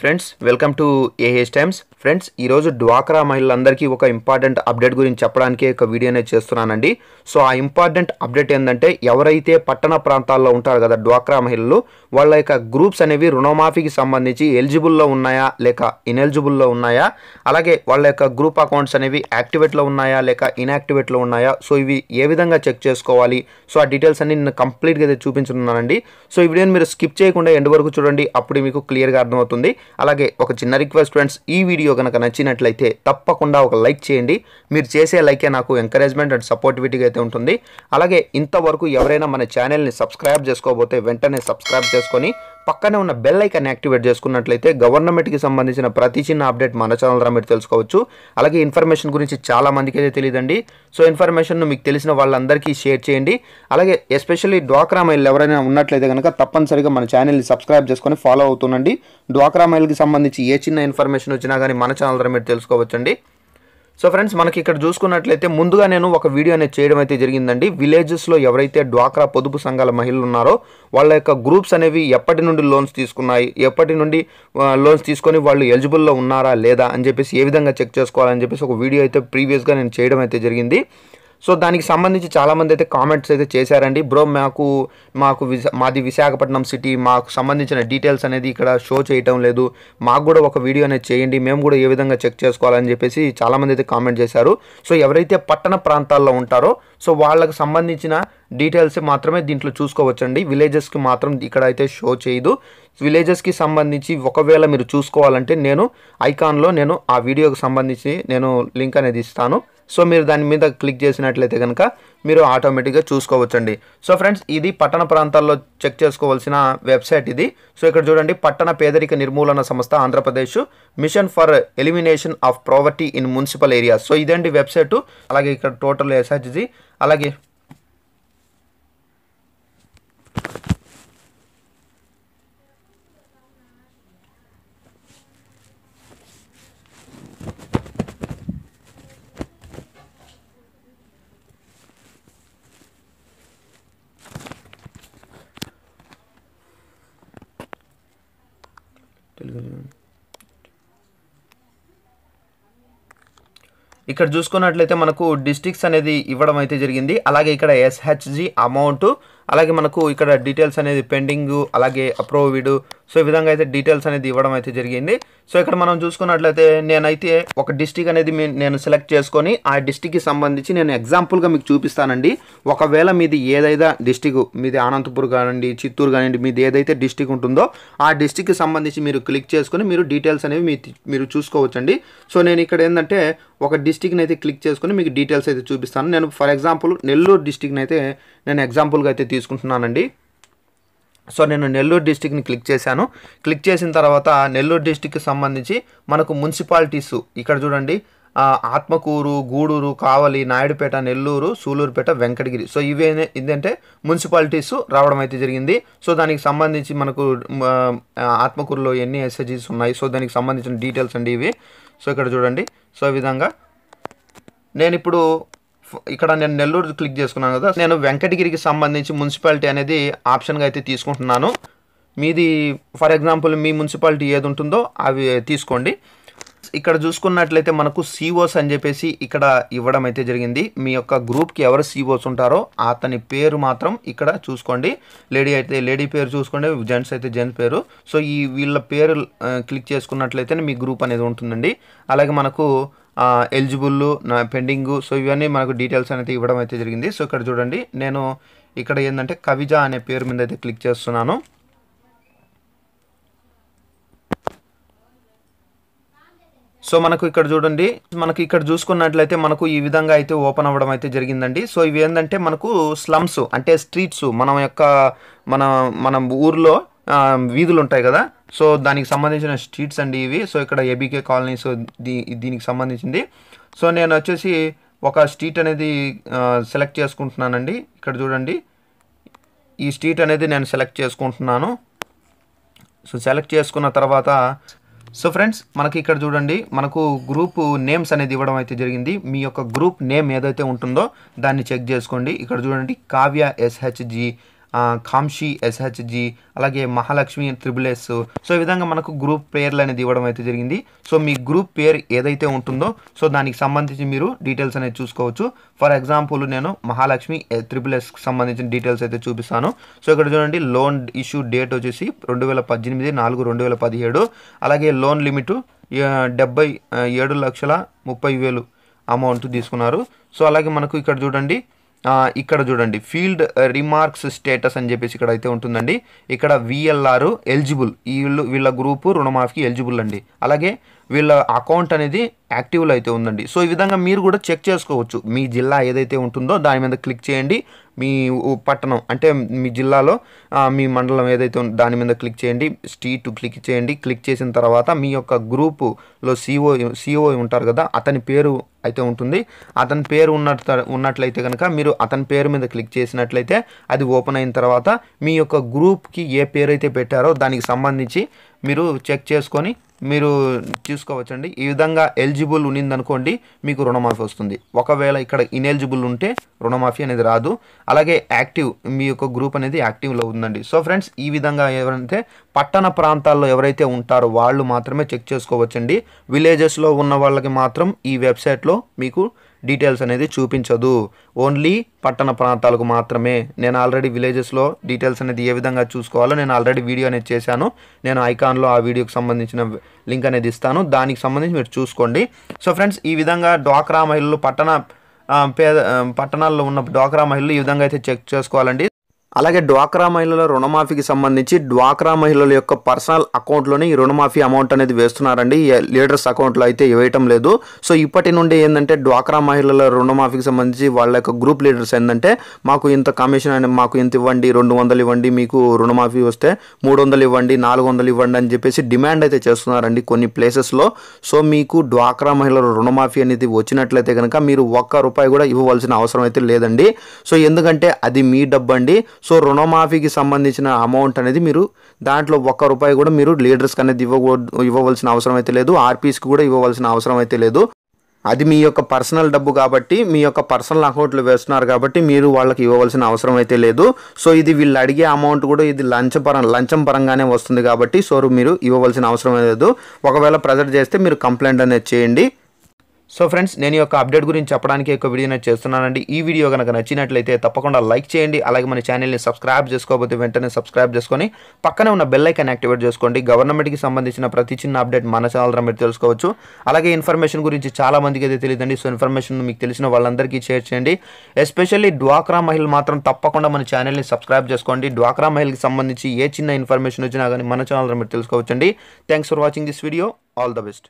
friends welcome to AH Times friends ఈరోజు డ్వాక్రా మహిళలందరికీ ఒక ఇంపార్టెంట్ అప్డేట్ గురించి చెప్పడానికి ఒక వీడియోనే చేస్తున్నానండి సో ఆ ఇంపార్టెంట్ అప్డేట్ ఏంటంటే ఎవరైతే పట్టణ ప్రాంతాల్లో ఉంటారు కదా డ్వాక్రా మహిళలు వాళ్ళ యొక్క గ్రూప్స్ అనేవి రుణమాఫీకి సంబంధించి ఎలిజిబుల్లో ఉన్నాయా లేక ఇనెలిజిబుల్లో ఉన్నాయా అలాగే వాళ్ళ యొక్క గ్రూప్ అకౌంట్స్ అనేవి యాక్టివేట్లో ఉన్నాయా లేక ఇన్యాక్టివేట్లో ఉన్నాయా సో ఇవి ఏ విధంగా చెక్ చేసుకోవాలి సో ఆ డీటెయిల్స్ అన్ని నేను కంప్లీట్గా అయితే చూపించనున్నానండి సో ఈ వీడియోని మీరు స్కిప్ చేయకుండా ఎండ్ వరకు చూడండి అప్పుడు మీకు క్లియర్గా అర్థమవుతుంది అలాగే ఒక చిన్న రిక్వెస్ట్ ఫ్రెండ్స్ ఈ వీడియో కనుక నచ్చినట్లయితే తప్పకుండా ఒక లైక్ చేయండి మీరు చేసే లైకే నాకు ఎంకరేజ్మెంట్ అండ్ సపోర్టివిటీగా అయితే ఉంటుంది అలాగే ఇంతవరకు ఎవరైనా మన ఛానల్ని సబ్స్క్రైబ్ చేసుకోబోతే వెంటనే సబ్స్క్రైబ్ చేసుకొని పక్కనే ఉన్న బెల్ ఐకాన్ యాక్టివేట్ చేసుకున్నట్లయితే గవర్నమెంట్కి సంబంధించిన ప్రతి చిన్న అప్డేట్ మన ఛానల్ ద్వారా మీరు తెలుసుకోవచ్చు అలాగే ఇన్ఫర్మేషన్ గురించి చాలా మందికి అయితే తెలియదండి సో ఇన్ఫర్మేషన్ మీకు తెలిసిన వాళ్ళందరికీ షేర్ చేయండి అలాగే ఎస్పెషల్లీ డ్వాక్రా మైల్ ఎవరైనా ఉన్నట్లయితే కనుక తప్పనిసరిగా మన ఛానల్ని సబ్స్క్రైబ్ చేసుకొని ఫాలో అవుతుండండి డ్వాక్రా మైల్కి సంబంధించి ఏ చిన్న ఇన్ఫర్మేషన్ వచ్చినా కానీ మన ఛానల్ ద్వారా మీరు తెలుసుకోవచ్చండి సో ఫ్రెండ్స్ మనకి ఇక్కడ చూసుకున్నట్లయితే ముందుగా నేను ఒక వీడియో అనేది చేయడం అయితే జరిగిందండి విలేజెస్లో ఎవరైతే డ్వాక్రా పొదుపు సంఘాల మహిళలు ఉన్నారో వాళ్ళ యొక్క గ్రూప్స్ అనేవి ఎప్పటి నుండి లోన్స్ తీసుకున్నాయి ఎప్పటి నుండి లోన్స్ తీసుకొని వాళ్ళు ఎలిజిబుల్లో ఉన్నారా లేదా అని చెప్పేసి ఏ విధంగా చెక్ చేసుకోవాలని చెప్పేసి ఒక వీడియో అయితే ప్రీవియస్గా నేను చేయడం అయితే జరిగింది సో దానికి సంబంధించి చాలామంది అయితే కామెంట్స్ అయితే చేశారండి బ్రో మాకు మాకు మాది విశాఖపట్నం సిటీ మాకు సంబంధించిన డీటెయిల్స్ అనేది ఇక్కడ షో చేయటం లేదు మాకు కూడా ఒక వీడియో అనేది చేయండి మేము కూడా ఏ విధంగా చెక్ చేసుకోవాలని చెప్పేసి చాలామంది అయితే కామెంట్ చేశారు సో ఎవరైతే పట్టణ ప్రాంతాల్లో ఉంటారో సో వాళ్ళకు సంబంధించిన డీటెయిల్స్ మాత్రమే దీంట్లో చూసుకోవచ్చండి విలేజెస్కి మాత్రం ఇక్కడ అయితే షో చేయదు విలేజెస్కి సంబంధించి ఒకవేళ మీరు చూసుకోవాలంటే నేను ఐకాన్లో నేను ఆ వీడియోకి సంబంధించి నేను లింక్ అనేది ఇస్తాను సో మీరు దాని మీద క్లిక్ చేసినట్లయితే కనుక మీరు ఆటోమేటిక్గా చూసుకోవచ్చండి సో ఫ్రెండ్స్ ఇది పట్టణ ప్రాంతాల్లో చెక్ చేసుకోవాల్సిన వెబ్సైట్ ఇది సో ఇక్కడ చూడండి పట్టణ పేదరిక నిర్మూలన సంస్థ Andhra Pradesh mission for elimination of poverty in municipal area so ఇదేంటి వెబ్సైట్ అలాగే ఇక్కడ టోటల్ ఎస్హెచ్జి అలాగే ఇక్కడ చూసుకున్నట్లయితే మనకు డిస్ట్రిక్ట్స్ అనేది ఇవ్వడం అయితే జరిగింది అలాగే ఇక్కడ ఎస్హెచ్జి అమౌంట్ అలాగే మనకు ఇక్కడ డీటెయిల్స్ అనేది పెండింగ్ అలాగే అప్రూవ్డ్ సో ఈ విధంగా అయితే డీటెయిల్స్ అనేది ఇవ్వడం అయితే జరిగింది సో ఇక్కడ మనం చూసుకున్నట్లయితే నేనైతే ఒక డిస్టిక్ అనేది నేను సెలెక్ట్ చేసుకొని ఆ డిస్టిక్కి సంబంధించి నేను ఎగ్జాంపుల్గా మీకు చూపిస్తానండి ఒకవేళ మీది ఏదైతే డిస్టిక్ మీది అనంతపూర్ కానివ్వండి చిత్తూరు కానివ్వండి మీది ఏదైతే డిస్టిక్ ఉంటుందో ఆ డిస్టిక్కి సంబంధించి మీరు క్లిక్ చేసుకొని మీరు డీటెయిల్స్ అనేవి మీరు చూసుకోవచ్చండి సో నేను ఇక్కడ ఏంటంటే ఒక డిస్టిక్ని అయితే క్లిక్ చేసుకొని మీకు డీటెయిల్స్ అయితే చూపిస్తాను నేను ఫర్ ఎగ్జాంపుల్ నెల్లూరు డిస్టిక్ని అయితే నేను ఎగ్జాంపుల్గా అయితే తీసుకుంటున్నానండి సో నేను నెల్లూరు డిస్టిక్ని క్లిక్ చేశాను క్లిక్ చేసిన తర్వాత నెల్లూరు డిస్టిక్కి సంబంధించి మనకు మున్సిపాలిటీస్ ఇక్కడ చూడండి ఆత్మకూరు గూడూరు కావలి నాయుడుపేట నెల్లూరు సూలూరుపేట వెంకటగిరి సో ఇవే ఏంటంటే మున్సిపాలిటీస్ రావడం అయితే జరిగింది సో దానికి సంబంధించి మనకు ఆత్మకూరులో ఎన్ని ఎస్ఎస్జీస్ ఉన్నాయి సో దానికి సంబంధించిన డీటెయిల్స్ అండి ఇవి సో ఇక్కడ చూడండి సో విధంగా నేను ఇప్పుడు ఇక్కడ నేను నెల్లూరు క్లిక్ చేసుకున్నాను కదా నేను వెంకటగిరికి సంబంధించి మున్సిపాలిటీ అనేది ఆప్షన్గా అయితే తీసుకుంటున్నాను మీది ఫర్ ఎగ్జాంపుల్ మీ మున్సిపాలిటీ ఏది ఉంటుందో అవి తీసుకోండి ఇక్కడ చూసుకున్నట్లయితే మనకు సిఓస్ అని చెప్పేసి ఇక్కడ ఇవ్వడం అయితే జరిగింది మీ యొక్క గ్రూప్కి ఎవరు సిఓస్ ఉంటారో అతని పేరు మాత్రం ఇక్కడ చూసుకోండి లేడీ అయితే లేడీ పేరు చూసుకోండి జెంట్స్ అయితే జెంట్స్ పేరు సో ఈ వీళ్ళ పేరు క్లిక్ చేసుకున్నట్లయితే మీ గ్రూప్ అనేది ఉంటుందండి అలాగే మనకు ఎలిజిబుల్ పెండింగ్ సో ఇవన్నీ మనకు డీటెయిల్స్ అనేది ఇవ్వడం అయితే జరిగింది సో ఇక్కడ చూడండి నేను ఇక్కడ ఏంటంటే కవిజ అనే పేరు మీద అయితే క్లిక్ చేస్తున్నాను సో మనకు ఇక్కడ చూడండి మనకు ఇక్కడ చూసుకున్నట్లయితే మనకు ఈ విధంగా అయితే ఓపెన్ అవ్వడం అయితే జరిగిందండి సో ఇవి ఏంటంటే మనకు స్లమ్స్ అంటే స్ట్రీట్స్ మన యొక్క మన మన ఊర్లో వీధులు ఉంటాయి కదా సో దానికి సంబంధించిన స్ట్రీట్స్ అండి ఇవి సో ఇక్కడ ఏబీకే కాలనీస్ దీ దీనికి సంబంధించింది సో నేను వచ్చేసి ఒక స్ట్రీట్ అనేది సెలెక్ట్ చేసుకుంటున్నానండి ఇక్కడ చూడండి ఈ స్ట్రీట్ అనేది నేను సెలెక్ట్ చేసుకుంటున్నాను సో సెలెక్ట్ చేసుకున్న తర్వాత సో ఫ్రెండ్స్ మనకి ఇక్కడ చూడండి మనకు గ్రూప్ నేమ్స్ అనేది ఇవ్వడం అయితే జరిగింది మీ యొక్క గ్రూప్ నేమ్ ఏదైతే ఉంటుందో దాన్ని చెక్ చేసుకోండి ఇక్కడ చూడండి కావ్య ఎస్హెచ్జి కాంషి ఎస్హెచ్జి అలాగే మహాలక్ష్మి త్రిబుల్ ఎస్ సో ఈ విధంగా మనకు గ్రూప్ పేర్లు అనేది ఇవ్వడం అయితే జరిగింది సో మీ గ్రూప్ పేర్ ఏదైతే ఉంటుందో సో దానికి సంబంధించి మీరు డీటెయిల్స్ అనేది చూసుకోవచ్చు ఫర్ ఎగ్జాంపుల్ నేను మహాలక్ష్మి త్రిబుల్ ఎస్ సంబంధించిన డీటెయిల్స్ అయితే చూపిస్తాను సో ఇక్కడ చూడండి లోన్ ఇష్యూ డేట్ వచ్చేసి రెండు వేల పద్దెనిమిది నాలుగు రెండు వేల పదిహేడు అలాగే లోన్ లిమిట్ డెబ్బై ఏడు లక్షల ముప్పై వేలు అమౌంట్ తీసుకున్నారు సో అలాగే మనకు ఇక్కడ చూడండి ఇక్కడ చూడండి ఫీల్డ్ రిమార్క్స్ స్టేటస్ అని చెప్పేసి ఇక్కడ అయితే ఉంటుందండి ఇక్కడ విఎల్ఆర్ ఎలిజిబుల్ వీళ్ళు వీళ్ళ గ్రూపు రుణమాఫీకి ఎలిజిబుల్ అండి అలాగే వీళ్ళ అకౌంట్ అనేది యాక్టివ్లో అయితే ఉందండి సో ఈ విధంగా మీరు కూడా చెక్ చేసుకోవచ్చు మీ జిల్లా ఏదైతే ఉంటుందో దాని మీద క్లిక్ చేయండి మీ పట్టణం అంటే మీ జిల్లాలో మీ మండలం ఏదైతే దాని మీద క్లిక్ చేయండి స్ట్రీట్ క్లిక్ చేయండి క్లిక్ చేసిన తర్వాత మీ యొక్క గ్రూపులో సిఓ సిఓ ఉంటారు కదా అతని పేరు అయితే ఉంటుంది అతని పేరు ఉన్న ఉన్నట్లయితే కనుక మీరు అతని పేరు మీద క్లిక్ చేసినట్లయితే అది ఓపెన్ అయిన తర్వాత మీ యొక్క గ్రూప్కి ఏ పేరు అయితే పెట్టారో దానికి సంబంధించి మీరు చెక్ చేసుకొని మీరు చూసుకోవచ్చండి ఈ విధంగా ఎలిజిబుల్ ఉన్నిందనుకోండి మీకు రుణమాఫీ వస్తుంది ఒకవేళ ఇక్కడ ఇనెలిజిబుల్ ఉంటే రుణమాఫీ అనేది రాదు అలాగే యాక్టివ్ మీ యొక్క గ్రూప్ అనేది యాక్టివ్లో ఉందండి సో ఫ్రెండ్స్ ఈ విధంగా ఎవరైతే పట్టణ ప్రాంతాల్లో ఎవరైతే ఉంటారో వాళ్ళు మాత్రమే చెక్ చేసుకోవచ్చండి విలేజెస్లో ఉన్న వాళ్ళకి మాత్రం ఈ వెబ్సైట్లో మీకు డీటెయిల్స్ అనేది చూపించదు ఓన్లీ పట్టణ ప్రాంతాలకు మాత్రమే నేను ఆల్రెడీ విలేజెస్లో డీటెయిల్స్ అనేది ఏ విధంగా చూసుకోవాలో నేను ఆల్రెడీ వీడియో అనేది చేశాను నేను ఐకాన్లో ఆ వీడియోకి సంబంధించిన లింక్ అనేది ఇస్తాను దానికి సంబంధించి మీరు చూసుకోండి సో ఫ్రెండ్స్ ఈ విధంగా డ్వాక్రా మహిళలు పట్టణ పేద పట్టణాల్లో ఉన్న డోక్రా మహిళలు ఈ విధంగా అయితే చెక్ చేసుకోవాలండి అలాగే డ్వాక్రా మహిళల రుణమాఫీకి సంబంధించి డ్వాక్రా మహిళల యొక్క పర్సనల్ అకౌంట్లోనే ఈ రుణమాఫీ అమౌంట్ అనేది వేస్తున్నారండి లీడర్స్ అకౌంట్లో అయితే ఇవ్వటం లేదు సో ఇప్పటి నుండి ఏంటంటే డ్వాక్రా మహిళల రుణమాఫీకి సంబంధించి వాళ్ళ యొక్క గ్రూప్ లీడర్స్ ఏంటంటే మాకు ఇంత కమిషన్ అని మాకు ఇంత ఇవ్వండి రెండు వందలు ఇవ్వండి మీకు రుణమాఫీ వస్తే మూడు వందలు ఇవ్వండి నాలుగు వందలు ఇవ్వండి అని చెప్పేసి డిమాండ్ అయితే చేస్తున్నారండి కొన్ని ప్లేసెస్లో సో మీకు డ్వాక్రా మహిళల రుణమాఫీ అనేది వచ్చినట్లయితే కనుక మీరు ఒక్క రూపాయి కూడా ఇవ్వవలసిన అవసరం అయితే లేదండి సో ఎందుకంటే అది మీ డబ్బు అండి సో రుణమాఫీకి సంబంధించిన అమౌంట్ అనేది మీరు దాంట్లో ఒక్క రూపాయి కూడా మీరు లీడర్స్కి అనేది ఇవ్వ ఇవ్వవలసిన అవసరం అయితే లేదు ఆర్పీస్కి కూడా ఇవ్వవలసిన అవసరం అయితే లేదు అది మీ యొక్క పర్సనల్ డబ్బు కాబట్టి మీ యొక్క పర్సనల్ అకౌంట్లో వేస్తున్నారు కాబట్టి మీరు వాళ్ళకి ఇవ్వవలసిన అవసరం అయితే లేదు సో ఇది వీళ్ళు అడిగే అమౌంట్ కూడా ఇది లంచ పరం లంచం పరంగానే వస్తుంది కాబట్టి సో మీరు ఇవ్వవలసిన అవసరం లేదు ఒకవేళ ప్రజెంట్ చేస్తే మీరు కంప్లైంట్ అనేది చేయండి సో ఫ్రెండ్స్ నేను యొక్క అప్డేట్ గురించి చెప్పడానికి ఒక వీడియో నేను చేస్తున్నానండి ఈ వీడియో కనుక నచ్చినట్లయితే తప్పకుండా లైక్ చేయండి అలాగే మన ఛానల్ని సబ్స్క్రైబ్ చేసుకోకపోతే వెంటనే సబ్స్క్రైబ్ చేసుకొని పక్కనే ఉన్న బెల్ ఐకన్ యాక్టివేట్ చేసుకోండి గవర్నమెంట్కి సంబంధించిన ప్రతి చిన్న అప్డేట్ మన ఛానల్ మీరు తెలుసుకోవచ్చు అలాగే ఇన్ఫర్మేషన్ గురించి చాలా మందికి అయితే తెలియదండి సో ఇన్ఫర్మేషన్ మీకు తెలిసిన వాళ్ళందరికీ షేర్ చేయండి ఎస్పెషల్లీ డ్వాక్రా మహిళ మాత్రం తప్పకుండా మన ఛానల్ని సబ్స్క్రైబ్ చేసుకోండి డ్వాక్రా మహిళకి సంబంధించి ఏ చిన్న ఇన్ఫర్మేషన్ వచ్చినా కానీ మన ఛానల్ మీరు తెలుసుకోవచ్చండి thanks for watching this video all the best